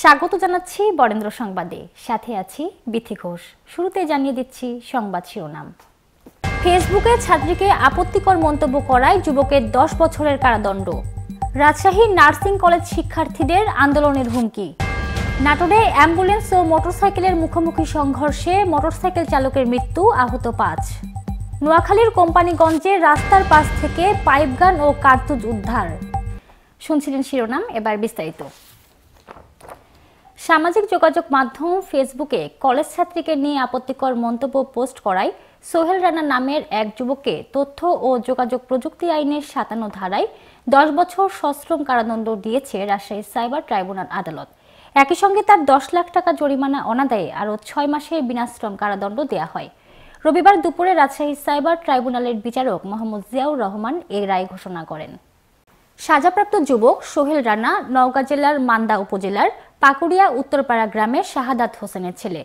স্বাগত জানাচ্ছি বরেন্দ্র সংবাদে সাথে আছি বিথি ঘোষ শুরুতে জানিয়ে দিচ্ছি সংবাদ শিরোনাম ফেসবুকে ছাত্রীকে আপত্তিকর মন্তব্য করায় যুবকের দশ বছরের কারাদণ্ড রাজশাহী নার্সিং কলেজ শিক্ষার্থীদের আন্দোলনের হুমকি নাটোরে অ্যাম্বুলেন্স ও মোটরসাইকেলের মুখোমুখি সংঘর্ষে মোটরসাইকেল চালকের মৃত্যু আহত পাঁচ নোয়াখালীর কোম্পানিগঞ্জে রাস্তার পাশ থেকে পাইপগান ও কার্তুজ উদ্ধার শুনছিলেন শিরোনাম এবার বিস্তারিত সামাজিক যোগাযোগ মাধ্যম ফেসবুকে কলেজ ছাত্রীকে নিয়ে আপত্তিকর মন্তব্য পোস্ট করায় সোহেল রানা নামের এক যুবককে তথ্য ও যোগাযোগ প্রযুক্তি আইনের সাতান্ন ধারায় দশ বছর সশ্রম কারাদণ্ড দিয়েছে রাজশাহী সাইবার ট্রাইব্যুনাল আদালত একই সঙ্গে তার দশ লাখ টাকা জরিমানা অনাদায়ে আরও ছয় মাসের বিনাশ্রম কারাদণ্ড দেওয়া হয় রবিবার দুপুরে রাজশাহী সাইবার ট্রাইব্যুনালের বিচারক মোহাম্মদ জিয়াউর রহমান এ রায় ঘোষণা করেন সাজাপ্রাপ্ত যুবক সোহেল রানা নওগাঁ জেলার মান্দা উপজেলার পাকুড়িয়া উত্তরপাড়া গ্রামের শাহাদাত হোসেনের ছেলে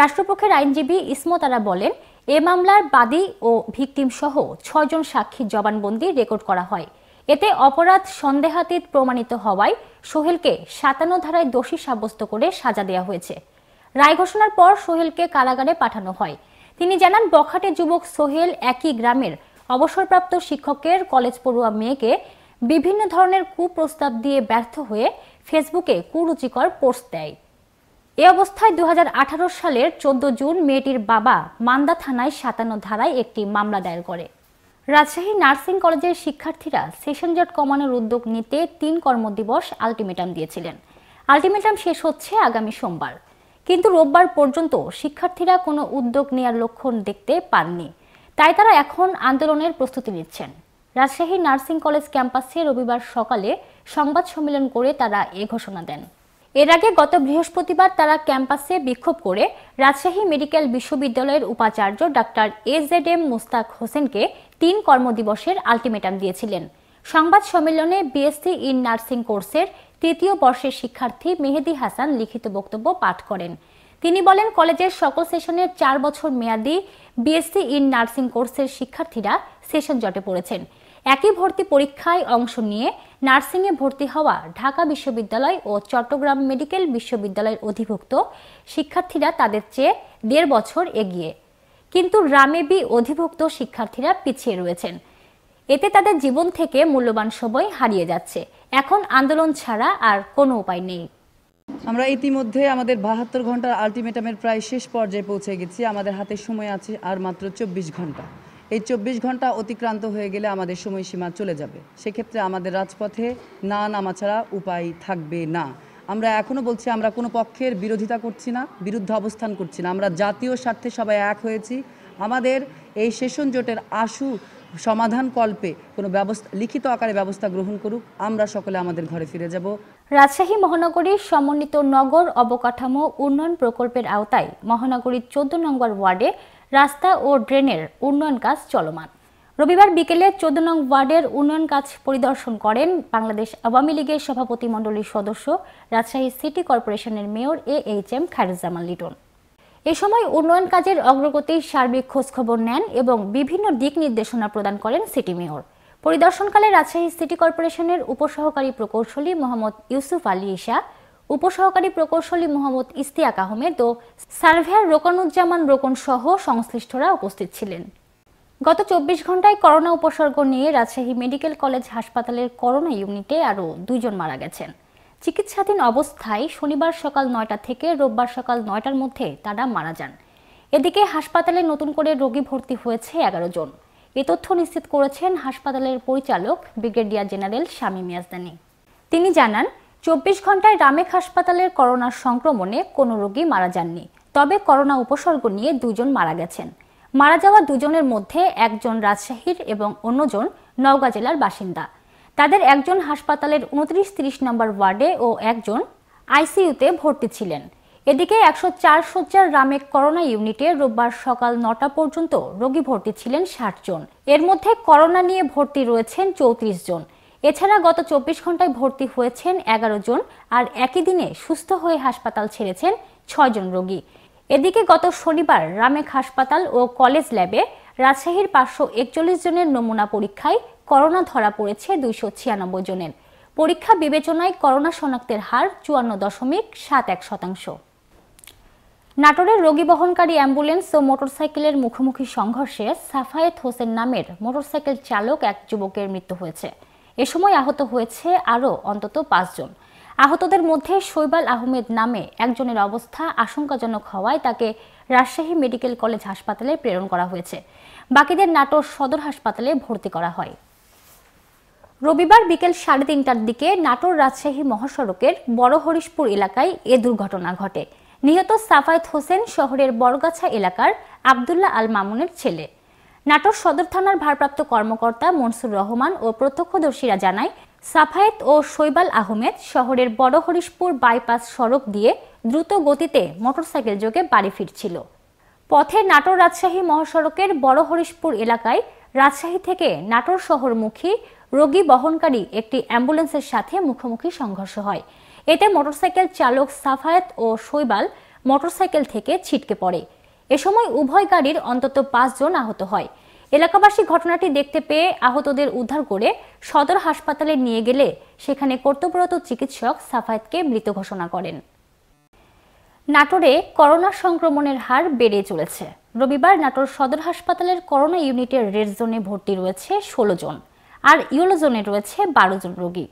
রাষ্ট্রপক্ষের আইনজীবী ইসমত আরা বলেন এ মামলার বাদী ও ভিকটিম সহ ছয়জন সাক্ষীর জবানবন্দি রেকর্ড করা হয় এতে অপরাধ সন্দেহাতীত প্রমাণিত হওয়ায় সোহেলকে সাতান্ন ধারায় দোষী সাব্যস্ত করে সাজা দেওয়া হয়েছে রায় ঘোষণার পর সোহেলকে কারাগারে পাঠানো হয় তিনি জানান বখাটে যুবক সোহেল একই গ্রামের অবসরপ্রাপ্ত শিক্ষকের কলেজ পড়ুয়া মেয়েকে বিভিন্ন ধরনের কুপ্রস্তাব দিয়ে ব্যর্থ হয়ে ফেসবুকে কুরুচিকর পোস্ট দেয় এ অবস্থায় দু সালের চোদ্দ জুন মেয়েটির বাবা মান্দা থানায় সাতান্ন ধারায় একটি মামলা দায়ের করে রাজশাহী নার্সিং কলেজের শিক্ষার্থীরা সেশন জট কমানোর উদ্যোগ নিতে তিন কর্মদিবস আলটিমেটাম দিয়েছিলেন আলটিমেটাম শেষ হচ্ছে আগামী সোমবার কিন্তু রোববার পর্যন্ত শিক্ষার্থীরা কোনো উদ্যোগ নেওয়ার লক্ষণ দেখতে পাননি তাই তারা এখন আন্দোলনের প্রস্তুতি নিচ্ছেন রাজশাহী নার্সিং কলেজ ক্যাম্পাসে রবিবার সকালে সংবাদ সম্মেলন করে তারা এ ঘোষণা দেন এর আগে গত বৃহস্পতিবার তারা ক্যাম্পাসে বিক্ষোভ করে রাজশাহী মেডিকেল বিশ্ববিদ্যালয়ের উপাচার্য ডাক্তার এ জেড এম মুস্তাক হোসেনকে তিন কর্মদিবসের আলটিমেটাম দিয়েছিলেন সংবাদ সম্মেলনে বিএসসি ইন নার্সিং কোর্সের তৃতীয় বর্ষের শিক্ষার্থী মেহেদি হাসান লিখিত বক্তব্য পাঠ করেন তিনি বলেন কলেজের সকল সেশনের চার বছর মেয়াদী বিএসসি ইন নার্সিং কোর্সের শিক্ষার্থীরা সেশন জটে পড়েছেন একই ভর্তি পরীক্ষায় অংশ নিয়ে নার্সিংয়ে ভর্তি হওয়া ঢাকা বিশ্ববিদ্যালয় ও চট্টগ্রাম মেডিকেল বিশ্ববিদ্যালয়ের অধিভুক্ত শিক্ষার্থীরা তাদের চেয়ে দেড় বছর এগিয়ে কিন্তু রামেবি অধিভুক্ত শিক্ষার্থীরা পিছিয়ে রয়েছেন এতে তাদের জীবন থেকে মূল্যবান সময় হারিয়ে যাচ্ছে এখন আন্দোলন ছাড়া আর কোনো উপায় নেই আমরা ইতিমধ্যে আমাদের বাহাত্তর ঘন্টার আলটিমেটামের প্রায় শেষ পর্যায়ে পৌঁছে গেছি আমাদের হাতে সময় আছে আর মাত্র চব্বিশ ঘন্টা এই চব্বিশ ঘন্টা অতিক্রান্ত হয়ে গেলে আমাদের সময়সীমা চলে যাবে সেক্ষেত্রে আমাদের রাজপথে না নামা ছাড়া উপায় থাকবে না আমরা এখনও বলছি আমরা কোনো পক্ষের বিরোধিতা করছি না বিরুদ্ধে অবস্থান করছি না আমরা জাতীয় স্বার্থে সবাই এক হয়েছি আমাদের এই সেশন জোটের আশু সমাধান কল্পে কোনো ব্যবস্থা লিখিত আকারে ব্যবস্থা গ্রহণ করুক আমরা সকলে আমাদের ঘরে ফিরে যাব রাজশাহী মহানগরীর সমন্বিত নগর অবকাঠামো উন্নয়ন প্রকল্পের আওতায় মহানগরীর চোদ্দ নম্বর ওয়ার্ডে রাস্তা ও ড্রেনের উন্নয়ন কাজ চলমান রবিবার বিকেলে চোদ্দ নং ওয়ার্ডের উন্নয়ন কাজ পরিদর্শন করেন বাংলাদেশ আওয়ামী লীগের সভাপতি সভাপতিমণ্ডলীর সদস্য রাজশাহী সিটি কর্পোরেশনের mayor A H M Khairuzzaman Liton এ সময় উন্নয়ন কাজের অগ্রগতির সার্বিক খোঁজখবর নেন এবং বিভিন্ন দিক নির্দেশনা প্রদান করেন সিটি মেয়র পরিদর্শনকালে রাজশাহী সিটি কর্পোরেশনের উপসহকারী প্রকৌশলী মোহাম্মদ ইউসুফ আলী ইশা উপসহকারী প্রকৌশলী মোহাম্মদ ইস্তিয়াক আহমেদ ও সার্ভেয়ার রোকনুজ্জামান রোকন সহ সংশ্লিষ্টরা উপস্থিত ছিলেন গত চব্বিশ ঘন্টায় করোনা উপসর্গ নিয়ে রাজশাহী মেডিকেল কলেজ হাসপাতালের করোনা ইউনিটে আরও দুইজন মারা গেছেন চিকিৎসাধীন অবস্থায় শনিবার সকাল নয়টা থেকে রোববার সকাল নয়টার মধ্যে তারা মারা যান এদিকে হাসপাতালে নতুন করে রোগী ভর্তি হয়েছে এগারো জন এ তথ্য নিশ্চিত করেছেন হাসপাতালের পরিচালক ব্রিগেডিয়ার জেনারেল শামী মিয়াজদানি তিনি জানান চব্বিশ ঘন্টায় রামেক হাসপাতালের করোনা সংক্রমণে কোনো রোগী মারা যাননি তবে করোনা উপসর্গ নিয়ে দুজন মারা গেছেন মারা যাওয়া দুজনের মধ্যে একজন রাজশাহীর এবং অন্যজন নওগাঁ জেলার বাসিন্দা তাদের একজন হাসপাতালের উনত্রিশ তিরিশ নম্বর ওয়ার্ডে ও একজন আইসিইউতে ভর্তি ছিলেন এদিকে একশো চার শয্যার রামেক করোনা ইউনিটে রোববার সকাল নটা পর্যন্ত রোগী ভর্তি ছিলেন ষাট জন এর মধ্যে করোনা নিয়ে ভর্তি রয়েছেন চৌত্রিশ জন এছাড়া গত চব্বিশ ঘন্টায় ভর্তি হয়েছেন এগারো জন আর একই দিনে সুস্থ হয়ে হাসপাতাল ছেড়েছেন ছয়জন রোগী এদিকে গত শনিবার রামেক হাসপাতাল ও কলেজ ল্যাবে রাজশাহীর পাঁচশো একচল্লিশ জনের নমুনা পরীক্ষায় করোনা ধরা পড়েছে দুইশো ছিয়ানব্বই জনের পরীক্ষা বিবেচনায় করোনা শনাক্তের হার চুয়ান্ন দশমিক সাত এক শতাংশ নাটোরের রোগী বহনকারী অ্যাম্বুলেন্স ও মোটরসাইকেলের মুখোমুখি সংঘর্ষে সাফায়েত হোসেন নামের মোটরসাইকেল চালক এক যুবকের মৃত্যু হয়েছে এ সময় আহত হয়েছে আরও অন্তত পাঁচজন আহতদের মধ্যে শৈবাল আহমেদ নামে একজনের অবস্থা আশঙ্কাজনক হওয়ায় তাকে রাজশাহী মেডিকেল কলেজ হাসপাতালে প্রেরণ করা হয়েছে বাকিদের নাটোর সদর হাসপাতালে ভর্তি করা হয় রবিবার বিকেল সাড়ে তিনটার দিকে নাটোর রাজশাহী মহাসড়কের বড় হরিশপুর এলাকায় এ দুর্ঘটনা ঘটে নিহত সাফায়েত হোসেন শহরের বড়গাছা এলাকার আবদুল্লাহ আল মামুনের ছেলে নাটোর সদর থানার ভারপ্রাপ্ত কর্মকর্তা মনসুর রহমান ও প্রত্যক্ষদর্শীরা জানায় সাফায়েত ও শৈবাল আহমেদ শহরের বড় হরিশপুর বাইপাস সড়ক দিয়ে দ্রুত গতিতে মোটরসাইকেল যোগে বাড়ি ফিরছিল পথে নাটোর রাজশাহী মহাসড়কের বড় হরিশপুর এলাকায় রাজশাহী থেকে নাটোর শহরমুখী রোগী বহনকারী একটি অ্যাম্বুলেন্সের সাথে মুখোমুখি সংঘর্ষ হয় এতে মোটরসাইকেল চালক সাফায়েত ও শৈবাল মোটরসাইকেল থেকে ছিটকে পড়ে এ সময় উভয় গাড়ির অন্তত পাঁচজন আহত হয় এলাকাবাসী ঘটনাটি দেখতে পেয়ে আহতদের উদ্ধার করে সদর হাসপাতালে নিয়ে গেলে সেখানে কর্তব্যরত চিকিৎসক সাফায়েতকে মৃত ঘোষণা করেন নাটোরে করোনা সংক্রমণের হার বেড়ে চলেছে রবিবার নাটোর সদর হাসপাতালের করোনা ইউনিটের রেড জোনে ভর্তি রয়েছে ষোলো জন আর ইয়েলো জোনে রয়েছে বারো জন রোগী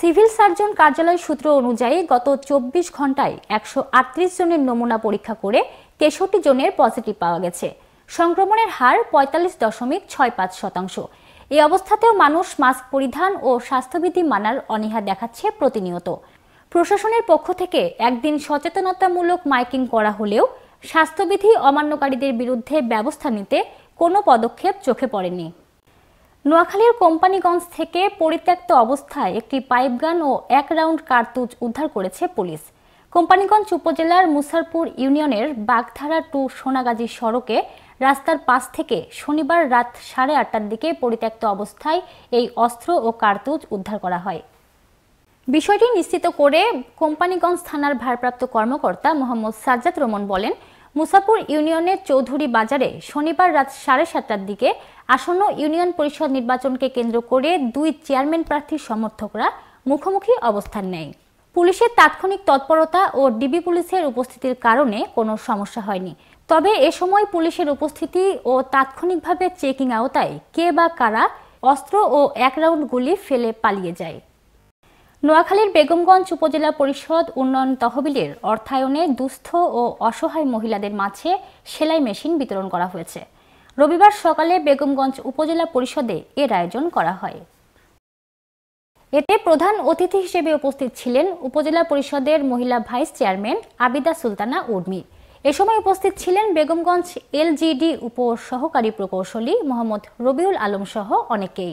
সিভিল সার্জন কার্যালয় সূত্র অনুযায়ী গত চব্বিশ ঘন্টায় একশো জনের নমুনা পরীক্ষা করে তেষট্টি জনের পজিটিভ পাওয়া গেছে সংক্রমণের হার পঁয়তাল্লিশ দশমিক ছয় পাঁচ শতাংশ এই অবস্থাতেও মানুষ মাস্ক পরিধান ও স্বাস্থ্যবিধি মানার অনীহা দেখাচ্ছে প্রতিনিয়ত প্রশাসনের পক্ষ থেকে একদিন সচেতনতামূলক মাইকিং করা হলেও স্বাস্থ্যবিধি অমান্যকারীদের বিরুদ্ধে ব্যবস্থা নিতে কোনো পদক্ষেপ চোখে পড়েনি নোয়াখালীর কোম্পানিগঞ্জ থেকে পরিত্যক্ত অবস্থায় একটি পাইপগান ও এক রাউন্ড কার্তুজ উদ্ধার করেছে পুলিশ কোম্পানিগঞ্জ উপজেলার মুসারপুর ইউনিয়নের বাগধারা টু সোনাগাজী সড়কে রাস্তার পাশ থেকে শনিবার রাত সাড়ে আটটার দিকে পরিত্যক্ত অবস্থায় এই অস্ত্র ও কার্তুজ উদ্ধার করা হয় বিষয়টি নিশ্চিত করে কোম্পানিগঞ্জ থানার ভারপ্রাপ্ত কর্মকর্তা মোহাম্মদ সাজ্জাদ রোমন বলেন মুসাপুর ইউনিয়নের চৌধুরী বাজারে শনিবার রাত সাড়ে সাতটার দিকে আসন্ন ইউনিয়ন পরিষদ নির্বাচনকে কেন্দ্র করে দুই চেয়ারম্যান প্রার্থীর সমর্থকরা মুখোমুখি অবস্থান নেয় পুলিশের তাৎক্ষণিক তৎপরতা ও ডিবি পুলিশের উপস্থিতির কারণে কোনো সমস্যা হয়নি তবে এ সময় পুলিশের উপস্থিতি ও তাৎক্ষণিকভাবে চেকিং আওতায় কে বা কারা অস্ত্র ও এক রাউন্ড গুলি ফেলে পালিয়ে যায় নোয়াখালীর বেগমগঞ্জ উপজেলা পরিষদ উন্নয়ন তহবিলের অর্থায়নে দুস্থ ও অসহায় মহিলাদের মাঝে সেলাই মেশিন বিতরণ করা হয়েছে রবিবার সকালে বেগমগঞ্জ উপজেলা পরিষদে এর আয়োজন করা হয় এতে প্রধান অতিথি হিসেবে উপস্থিত ছিলেন উপজেলা পরিষদের মহিলা ভাইস চেয়ারম্যান আবিদা সুলতানা উর্মি এ সময় উপস্থিত ছিলেন বেগমগঞ্জ এলজিডি উপ সহকারী প্রকৌশলী মোহাম্মদ রবিউল আলম সহ অনেকেই